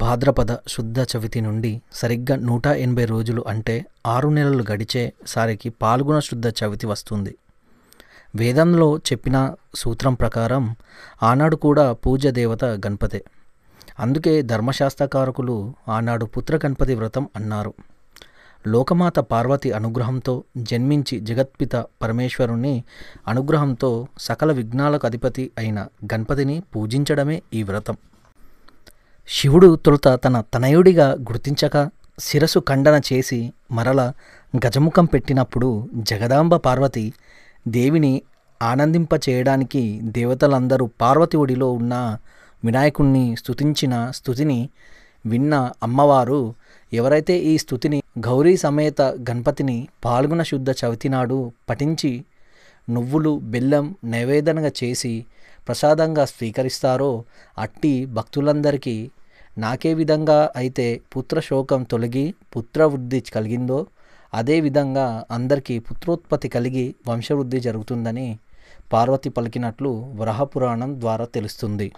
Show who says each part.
Speaker 1: భాద్రపద శుద్ధ చవితి నుండి సరిగ్గా నూట ఎనభై రోజులు అంటే ఆరు నెలలు గడిచే సారికి పాల్గొన శుద్ధ చవితి వస్తుంది వేదంలో చెప్పిన సూత్రం ప్రకారం ఆనాడు కూడా పూజ దేవత గణపతే అందుకే ధర్మశాస్త్రకారకులు ఆనాడు పుత్ర గణపతి వ్రతం అన్నారు లోకమాత పార్వతి అనుగ్రహంతో జన్మించి జగత్పిత పరమేశ్వరుని అనుగ్రహంతో సకల విఘ్నాలకు అధిపతి అయిన గణపతిని పూజించడమే ఈ వ్రతం శివుడు తొలుత తన తనయుడిగా గుర్తించక శిరసు ఖండన చేసి మరల గజముఖం పెట్టినప్పుడు జగదాంబ పార్వతి దేవిని ఆనందింపచేయడానికి దేవతలందరూ పార్వతి ఒడిలో ఉన్న వినాయకుణ్ణి స్తుతించిన స్థుతిని విన్న అమ్మవారు ఎవరైతే ఈ స్థుతిని గౌరీ సమేత గణపతిని పాల్గొన శుద్ధ చవితి నాడు పఠించి నువ్వులు బెల్లం నైవేదనగా చేసి ప్రసాదంగా స్వీకరిస్తారో అట్టి భక్తులందరికీ నాకే విధంగా అయితే పుత్రశోకం తొలగి పుత్రవృద్ధి కలిగిందో అదేవిధంగా అందరికీ పుత్రోత్పత్తి కలిగి వంశవృద్ధి జరుగుతుందని పార్వతి పలికినట్లు వరహపురాణం ద్వారా తెలుస్తుంది